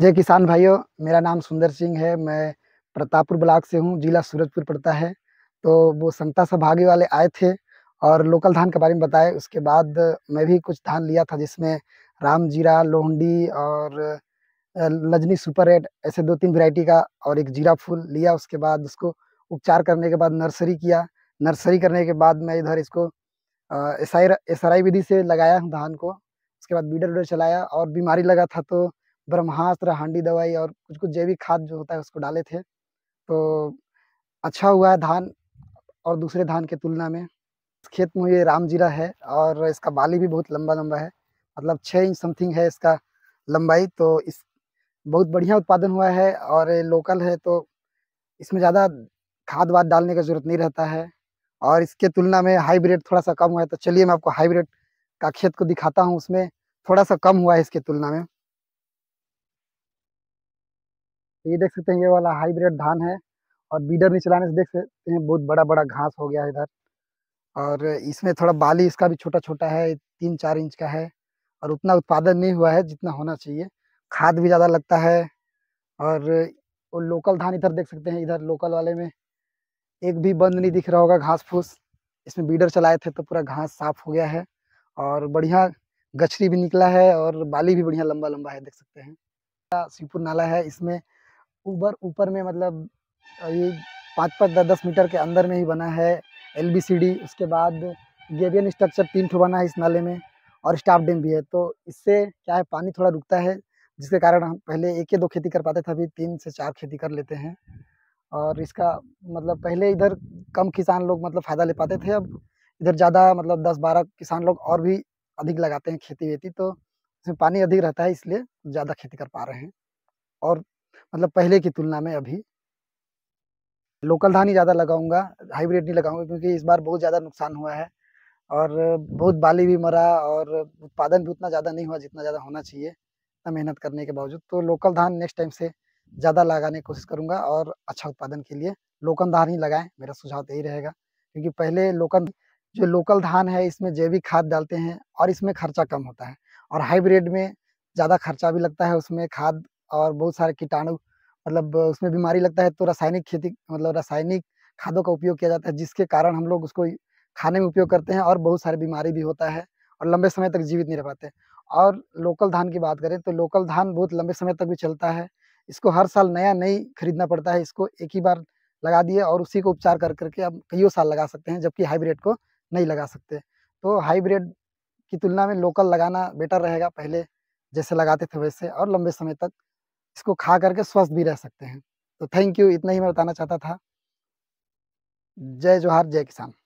जय किसान भाइयों मेरा नाम सुंदर सिंह है मैं प्रतापपुर ब्लॉक से हूँ जिला सूरजपुर पड़ता है तो वो संता सहभागी वाले आए थे और लोकल धान के बारे में बताए उसके बाद मैं भी कुछ धान लिया था जिसमें राम जीरा लोहंडी और लजनी सुपर रेड ऐसे दो तीन वैरायटी का और एक जीरा फूल लिया उसके बाद उसको उपचार करने के बाद नर्सरी किया नर्सरी करने के बाद मैं इधर इसको S I S R I विधि से लगाया हूँ धान को उसके बाद बीडर वीडर चलाया और बीमारी लगा था तो ब्रह्मास्त्र हांडी दवाई और कुछ कुछ जैविक खाद जो होता है उसको डाले थे तो अच्छा हुआ है धान और दूसरे धान के तुलना में खेत में ये राम जीरा है और इसका बाली भी बहुत लंबा लंबा है मतलब छः इंच समथिंग है इसका लंबाई तो इस बहुत बढ़िया उत्पादन हुआ है और लोकल है तो इसमें ज़्यादा खाद वाद डालने का जरूरत नहीं रहता है और इसके तुलना में हाईब्रिड थोड़ा सा कम हुआ है तो चलिए मैं आपको हाईब्रिड का खेत को दिखाता हूँ उसमें थोड़ा सा कम हुआ है इसके तुलना में तो ये देख सकते हैं ये वाला हाईब्रिड धान है और बीडर नहीं चलाने से देख सकते हैं बहुत बड़ा बड़ा घास हो गया है इधर और इसमें थोड़ा बाली इसका भी छोटा छोटा है तीन चार इंच का है और उतना उत्पादन नहीं हुआ है जितना होना चाहिए खाद भी ज़्यादा लगता है और वो लोकल धान इधर देख सकते हैं इधर लोकल वाले में एक भी बंद नहीं दिख रहा होगा घास फूस इसमें बीडर चलाए थे तो पूरा घास साफ हो गया है और बढ़िया गछरी भी निकला है और बाली भी बढ़िया लंबा लंबा है देख सकते हैं सीपुर नाला है इसमें ऊपर ऊपर में मतलब ये पाँच पाँच दस दस मीटर के अंदर में ही बना है एल उसके बाद गेबियन स्ट्रक्चर तीन ठो बना है इस नाले में और स्टाफ डैम भी है तो इससे क्या है पानी थोड़ा रुकता है जिसके कारण हम पहले एक या दो खेती कर पाते थे अभी तीन से चार खेती कर लेते हैं और इसका मतलब पहले इधर कम किसान लोग मतलब फ़ायदा ले पाते थे अब इधर ज़्यादा मतलब दस बारह किसान लोग और भी अधिक लगाते हैं खेती वेती तो इसमें पानी अधिक रहता है इसलिए ज़्यादा खेती कर पा रहे हैं और मतलब पहले की तुलना में अभी लोकल धान ही ज़्यादा लगाऊंगा हाईब्रिड नहीं लगाऊंगा क्योंकि इस बार बहुत ज़्यादा नुकसान हुआ है और बहुत बाली भी मरा और उत्पादन भी उतना ज़्यादा नहीं हुआ जितना ज़्यादा होना चाहिए इतना मेहनत करने के बावजूद तो लोकल धान नेक्स्ट टाइम से ज़्यादा लगाने की कोशिश करूँगा और अच्छा उत्पादन के लिए लोकल धान ही लगाएं मेरा सुझाव तो यही रहेगा क्योंकि पहले लोकल जो लोकल धान है इसमें जैविक खाद डालते हैं और इसमें खर्चा कम होता है और हाईब्रिड में ज़्यादा खर्चा भी लगता है उसमें खाद और बहुत सारे कीटाणु मतलब उसमें बीमारी लगता है तो रासायनिक खेती मतलब रासायनिक खादों का उपयोग किया जाता है जिसके कारण हम लोग उसको खाने में उपयोग करते हैं और बहुत सारी बीमारी भी होता है और लंबे समय तक जीवित नहीं रह पाते और लोकल धान की बात करें तो लोकल धान बहुत लंबे समय तक भी चलता है इसको हर साल नया नहीं खरीदना पड़ता है इसको एक ही बार लगा दिए और उसी को उपचार कर करके अब कईयों साल लगा सकते हैं जबकि हाईब्रिड को नहीं लगा सकते तो हाईब्रिड की तुलना में लोकल लगाना बेटर रहेगा पहले जैसे लगाते थे वैसे और लंबे समय तक इसको खा करके स्वस्थ भी रह सकते हैं तो थैंक यू इतना ही मैं बताना चाहता था जय जोहार जय किसान